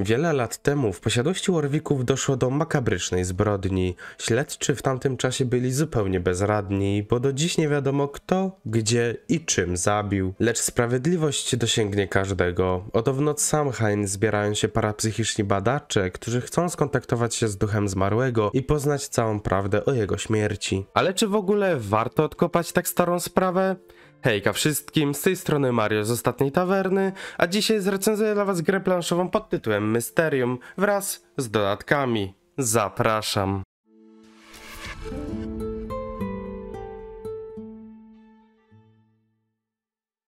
Wiele lat temu w posiadłości Warwicków doszło do makabrycznej zbrodni. Śledczy w tamtym czasie byli zupełnie bezradni, bo do dziś nie wiadomo kto, gdzie i czym zabił. Lecz sprawiedliwość dosięgnie każdego. w noc Samhain zbierają się parapsychiczni badacze, którzy chcą skontaktować się z duchem zmarłego i poznać całą prawdę o jego śmierci. Ale czy w ogóle warto odkopać tak starą sprawę? Hejka wszystkim, z tej strony Mario z Ostatniej Tawerny, a dzisiaj zrecenzuję dla was grę planszową pod tytułem Mysterium wraz z dodatkami. Zapraszam.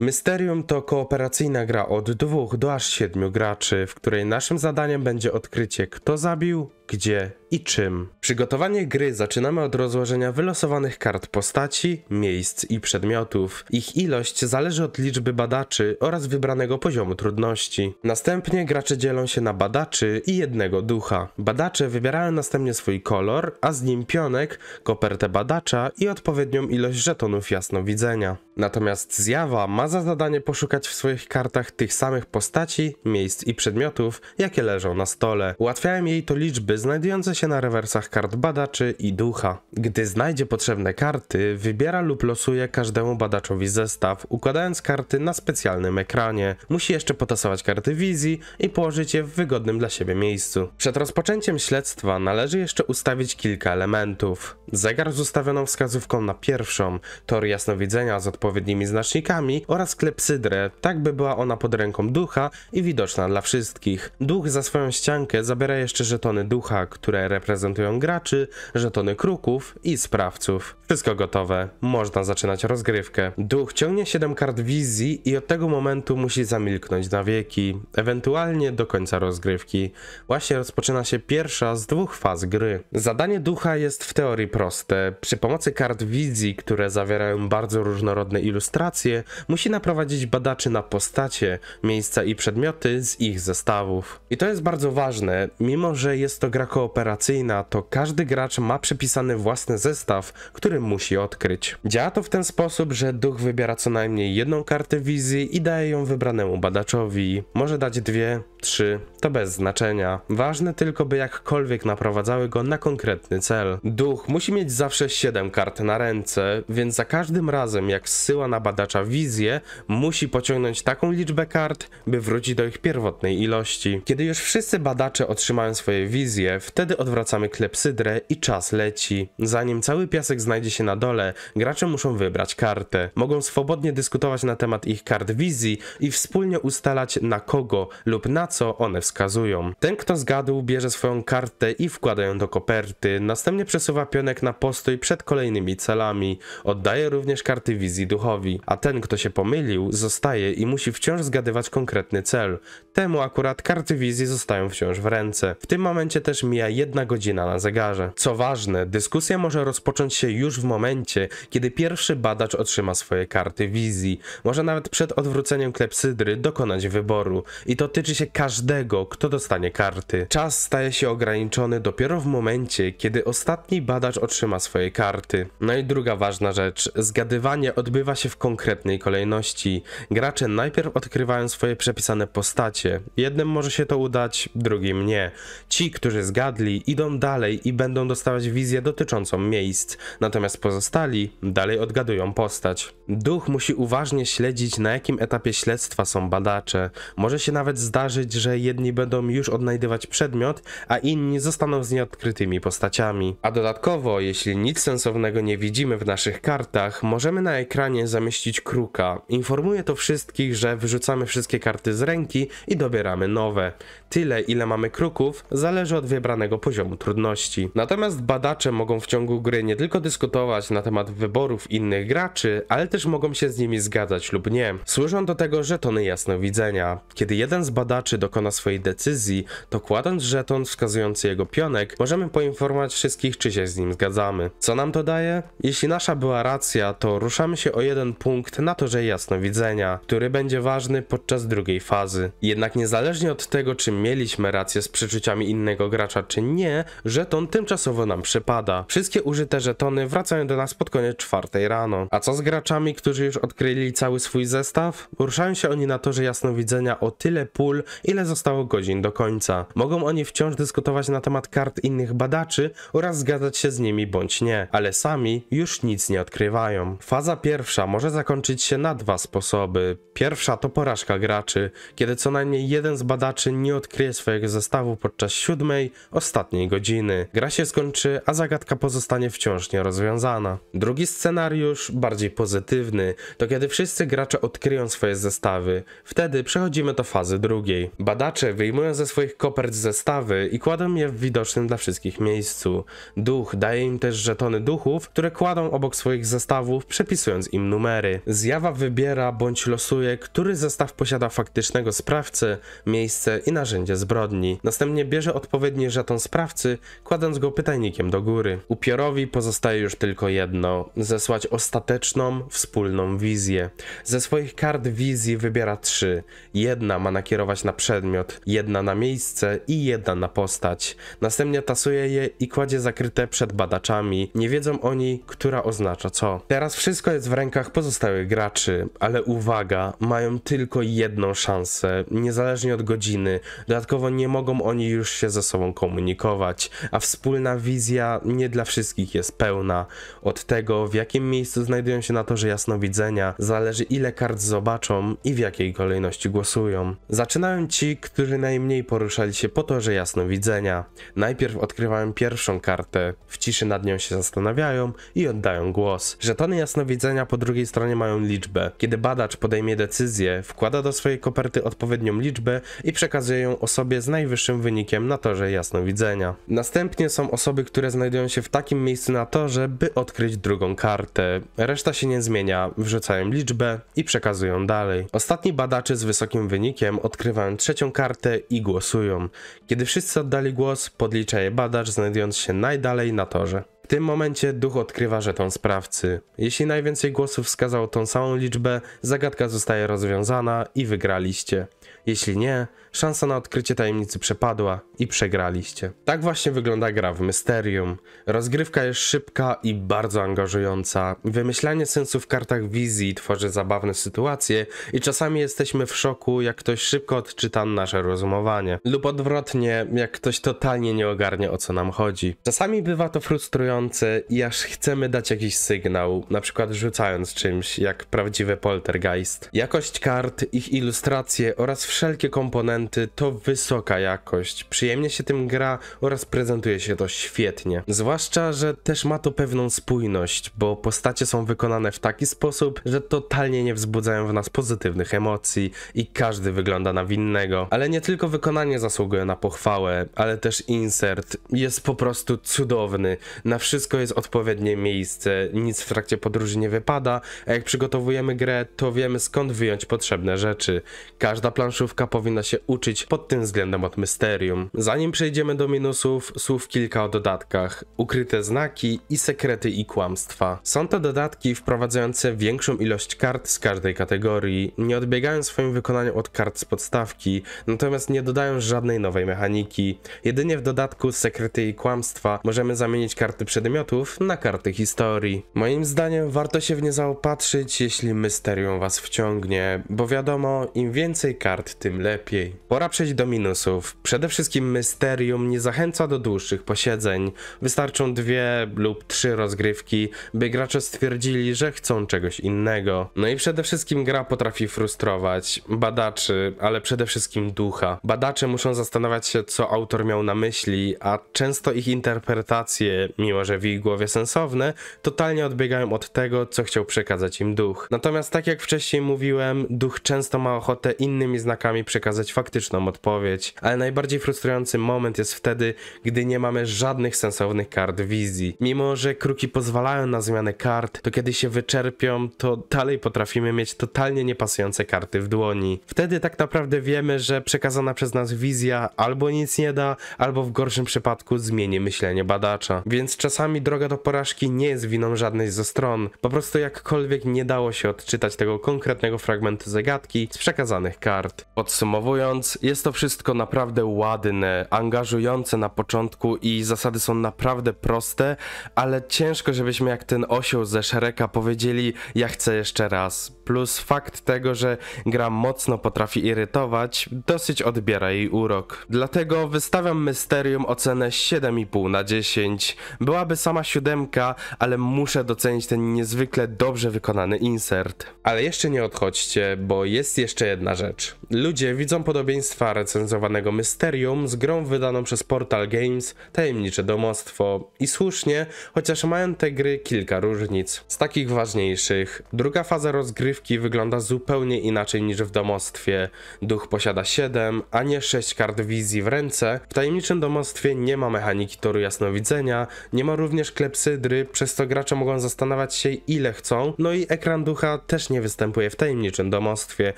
Mysterium to kooperacyjna gra od dwóch do aż siedmiu graczy, w której naszym zadaniem będzie odkrycie kto zabił, gdzie i czym. Przygotowanie gry zaczynamy od rozłożenia wylosowanych kart postaci, miejsc i przedmiotów. Ich ilość zależy od liczby badaczy oraz wybranego poziomu trudności. Następnie gracze dzielą się na badaczy i jednego ducha. Badacze wybierają następnie swój kolor, a z nim pionek, kopertę badacza i odpowiednią ilość żetonów jasnowidzenia. Natomiast zjawa ma za zadanie poszukać w swoich kartach tych samych postaci, miejsc i przedmiotów, jakie leżą na stole. Ułatwiają jej to liczby znajdujące się na rewersach kart badaczy i ducha. Gdy znajdzie potrzebne karty, wybiera lub losuje każdemu badaczowi zestaw, układając karty na specjalnym ekranie. Musi jeszcze potasować karty wizji i położyć je w wygodnym dla siebie miejscu. Przed rozpoczęciem śledztwa należy jeszcze ustawić kilka elementów. Zegar z ustawioną wskazówką na pierwszą, tor jasnowidzenia z odpowiednimi znacznikami oraz klepsydrę, tak by była ona pod ręką ducha i widoczna dla wszystkich. Duch za swoją ściankę zabiera jeszcze żetony ducha ducha, które reprezentują graczy, żetony kruków i sprawców. Wszystko gotowe, można zaczynać rozgrywkę. Duch ciągnie 7 kart wizji i od tego momentu musi zamilknąć na wieki, ewentualnie do końca rozgrywki. Właśnie rozpoczyna się pierwsza z dwóch faz gry. Zadanie ducha jest w teorii proste. Przy pomocy kart wizji, które zawierają bardzo różnorodne ilustracje, musi naprowadzić badaczy na postacie, miejsca i przedmioty z ich zestawów. I to jest bardzo ważne, mimo że jest to gra kooperacyjna, to każdy gracz ma przypisany własny zestaw, który musi odkryć. Działa to w ten sposób, że duch wybiera co najmniej jedną kartę wizji i daje ją wybranemu badaczowi. Może dać dwie, trzy, to bez znaczenia. Ważne tylko, by jakkolwiek naprowadzały go na konkretny cel. Duch musi mieć zawsze 7 kart na ręce, więc za każdym razem, jak zsyła na badacza wizję, musi pociągnąć taką liczbę kart, by wrócić do ich pierwotnej ilości. Kiedy już wszyscy badacze otrzymają swoje wizje, decyzję, wtedy odwracamy klepsydrę i czas leci. Zanim cały piasek znajdzie się na dole, gracze muszą wybrać kartę. Mogą swobodnie dyskutować na temat ich kart wizji i wspólnie ustalać na kogo lub na co one wskazują. Ten kto zgadł bierze swoją kartę i wkłada ją do koperty, następnie przesuwa pionek na postój przed kolejnymi celami. Oddaje również karty wizji duchowi, a ten kto się pomylił zostaje i musi wciąż zgadywać konkretny cel. Temu akurat karty wizji zostają wciąż w ręce. W tym momencie też też mija jedna godzina na zegarze. Co ważne, dyskusja może rozpocząć się już w momencie, kiedy pierwszy badacz otrzyma swoje karty wizji. Może nawet przed odwróceniem klepsydry dokonać wyboru. I to tyczy się każdego, kto dostanie karty. Czas staje się ograniczony dopiero w momencie, kiedy ostatni badacz otrzyma swoje karty. No i druga ważna rzecz. Zgadywanie odbywa się w konkretnej kolejności. Gracze najpierw odkrywają swoje przepisane postacie. Jednym może się to udać, drugim nie. Ci, którzy zgadli, idą dalej i będą dostawać wizję dotyczącą miejsc, natomiast pozostali dalej odgadują postać. Duch musi uważnie śledzić, na jakim etapie śledztwa są badacze. Może się nawet zdarzyć, że jedni będą już odnajdywać przedmiot, a inni zostaną z nieodkrytymi postaciami. A dodatkowo, jeśli nic sensownego nie widzimy w naszych kartach, możemy na ekranie zamieścić kruka. Informuje to wszystkich, że wyrzucamy wszystkie karty z ręki i dobieramy nowe. Tyle, ile mamy kruków, zależy od wybranego poziomu trudności. Natomiast badacze mogą w ciągu gry nie tylko dyskutować na temat wyborów innych graczy, ale też mogą się z nimi zgadzać lub nie. Służą do tego żetony jasnowidzenia. Kiedy jeden z badaczy dokona swojej decyzji, to kładąc żeton wskazujący jego pionek, możemy poinformować wszystkich, czy się z nim zgadzamy. Co nam to daje? Jeśli nasza była racja, to ruszamy się o jeden punkt na torze jasnowidzenia, który będzie ważny podczas drugiej fazy. Jednak niezależnie od tego, czy mieliśmy rację z przeczuciami innego gracza, gracza czy nie, żeton tymczasowo nam przypada. Wszystkie użyte żetony wracają do nas pod koniec czwartej rano. A co z graczami, którzy już odkryli cały swój zestaw? Ruszają się oni na torze jasnowidzenia o tyle pól, ile zostało godzin do końca. Mogą oni wciąż dyskutować na temat kart innych badaczy oraz zgadzać się z nimi bądź nie, ale sami już nic nie odkrywają. Faza pierwsza może zakończyć się na dwa sposoby. Pierwsza to porażka graczy, kiedy co najmniej jeden z badaczy nie odkryje swojego zestawu podczas siódmej ostatniej godziny. Gra się skończy, a zagadka pozostanie wciąż nierozwiązana. Drugi scenariusz, bardziej pozytywny, to kiedy wszyscy gracze odkryją swoje zestawy. Wtedy przechodzimy do fazy drugiej. Badacze wyjmują ze swoich kopert zestawy i kładą je w widocznym dla wszystkich miejscu. Duch daje im też żetony duchów, które kładą obok swoich zestawów, przepisując im numery. Zjawa wybiera bądź losuje, który zestaw posiada faktycznego sprawcę, miejsce i narzędzie zbrodni. Następnie bierze odpowiedni ponownie żeton sprawcy, kładąc go pytajnikiem do góry. Upiorowi pozostaje już tylko jedno: zesłać ostateczną, wspólną wizję. Ze swoich kart wizji wybiera trzy. Jedna ma nakierować na przedmiot, jedna na miejsce i jedna na postać. Następnie tasuje je i kładzie zakryte przed badaczami. Nie wiedzą oni, która oznacza co. Teraz wszystko jest w rękach pozostałych graczy, ale uwaga, mają tylko jedną szansę, niezależnie od godziny. Dodatkowo nie mogą oni już się ze sobą sobą komunikować, a wspólna wizja nie dla wszystkich jest pełna. Od tego, w jakim miejscu znajdują się na torze jasnowidzenia, zależy ile kart zobaczą i w jakiej kolejności głosują. Zaczynają ci, którzy najmniej poruszali się po torze jasnowidzenia. Najpierw odkrywają pierwszą kartę, w ciszy nad nią się zastanawiają i oddają głos. Żetony jasnowidzenia po drugiej stronie mają liczbę. Kiedy badacz podejmie decyzję, wkłada do swojej koperty odpowiednią liczbę i przekazuje ją osobie z najwyższym wynikiem na torze jasnowidzenia. Następnie są osoby, które znajdują się w takim miejscu na torze, by odkryć drugą kartę. Reszta się nie zmienia, wrzucają liczbę i przekazują dalej. Ostatni badacze z wysokim wynikiem odkrywają trzecią kartę i głosują. Kiedy wszyscy oddali głos, podlicza je badacz, znajdując się najdalej na torze. W tym momencie duch odkrywa żeton sprawcy. Jeśli najwięcej głosów wskazało tą samą liczbę, zagadka zostaje rozwiązana i wygraliście. Jeśli nie, szansa na odkrycie tajemnicy przepadła i przegraliście. Tak właśnie wygląda gra w Mysterium. Rozgrywka jest szybka i bardzo angażująca. Wymyślanie sensu w kartach wizji tworzy zabawne sytuacje i czasami jesteśmy w szoku, jak ktoś szybko odczyta nasze rozumowanie. Lub odwrotnie, jak ktoś totalnie nie ogarnie o co nam chodzi. Czasami bywa to frustrujące i aż chcemy dać jakiś sygnał, na przykład rzucając czymś, jak prawdziwy poltergeist. Jakość kart, ich ilustracje oraz wszelkie komponenty to wysoka jakość. Przyjemnie się tym gra oraz prezentuje się to świetnie. Zwłaszcza, że też ma to pewną spójność, bo postacie są wykonane w taki sposób, że totalnie nie wzbudzają w nas pozytywnych emocji i każdy wygląda na winnego. Ale nie tylko wykonanie zasługuje na pochwałę, ale też insert jest po prostu cudowny. Na wszystko jest odpowiednie miejsce, nic w trakcie podróży nie wypada, a jak przygotowujemy grę, to wiemy skąd wyjąć potrzebne rzeczy. Każda planszówka powinna się uczyć pod tym względem od Mysterium. Zanim przejdziemy do minusów, słów kilka o dodatkach. Ukryte znaki i sekrety i kłamstwa. Są to dodatki wprowadzające większą ilość kart z każdej kategorii, nie odbiegają w swoim wykonaniu od kart z podstawki, natomiast nie dodają żadnej nowej mechaniki. Jedynie w dodatku sekrety i kłamstwa możemy zamienić karty przedmiotów na karty historii. Moim zdaniem warto się w nie zaopatrzyć, jeśli Mysterium was wciągnie, bo wiadomo, im więcej kart, tym lepiej. Pora przejść do minusów. Przede wszystkim Mysterium nie zachęca do dłuższych posiedzeń. Wystarczą dwie lub trzy rozgrywki, by gracze stwierdzili, że chcą czegoś innego. No i przede wszystkim gra potrafi frustrować badaczy, ale przede wszystkim ducha. Badacze muszą zastanawiać się, co autor miał na myśli, a często ich interpretacje, mimo że w ich głowie sensowne, totalnie odbiegają od tego, co chciał przekazać im duch. Natomiast tak jak wcześniej mówiłem, duch często ma ochotę innymi znakami przekazać faktycznie realistyczną odpowiedź, ale najbardziej frustrujący moment jest wtedy, gdy nie mamy żadnych sensownych kart wizji. Mimo, że kruki pozwalają na zmianę kart, to kiedy się wyczerpią, to dalej potrafimy mieć totalnie niepasujące karty w dłoni. Wtedy tak naprawdę wiemy, że przekazana przez nas wizja albo nic nie da, albo w gorszym przypadku zmieni myślenie badacza. Więc czasami droga do porażki nie jest winą żadnej ze stron. Po prostu jakkolwiek nie dało się odczytać tego konkretnego fragmentu zagadki z przekazanych kart. Podsumowując, jest to wszystko naprawdę ładne, angażujące na początku i zasady są naprawdę proste, ale ciężko, żebyśmy jak ten osioł ze szereka powiedzieli: Ja chcę jeszcze raz, plus fakt tego, że gra mocno potrafi irytować, dosyć odbiera jej urok. Dlatego wystawiam Mysterium ocenę 7,5 na 10. Byłaby sama siódemka, ale muszę docenić ten niezwykle dobrze wykonany insert. Ale jeszcze nie odchodźcie, bo jest jeszcze jedna rzecz. Ludzie widzą podobieństwa recenzowanego Mysterium z grą wydaną przez Portal Games Tajemnicze Domostwo i słusznie, chociaż mają te gry kilka różnic. Z takich ważniejszych, druga faza rozgrywki wygląda zupełnie inaczej niż w domostwie. Duch posiada 7, a nie 6 kart wizji w ręce. W tajemniczym domostwie nie ma mechaniki toru jasnowidzenia, nie ma również klepsydry, przez co gracze mogą zastanawiać się ile chcą, no i ekran ducha też nie występuje w tajemniczym domostwie,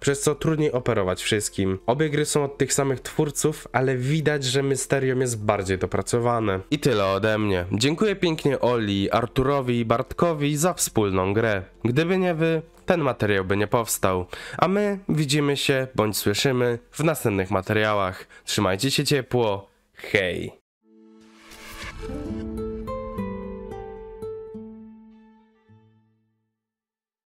przez co trudniej operować wszystkim. Obie gry są od tych samych twórców, ale widać, że Mysterium jest bardziej dopracowane. I tyle ode mnie. Dziękuję pięknie Oli, Arturowi i Bartkowi za wspólną grę. Gdyby nie wy, ten materiał by nie powstał. A my widzimy się bądź słyszymy w następnych materiałach. Trzymajcie się ciepło. Hej!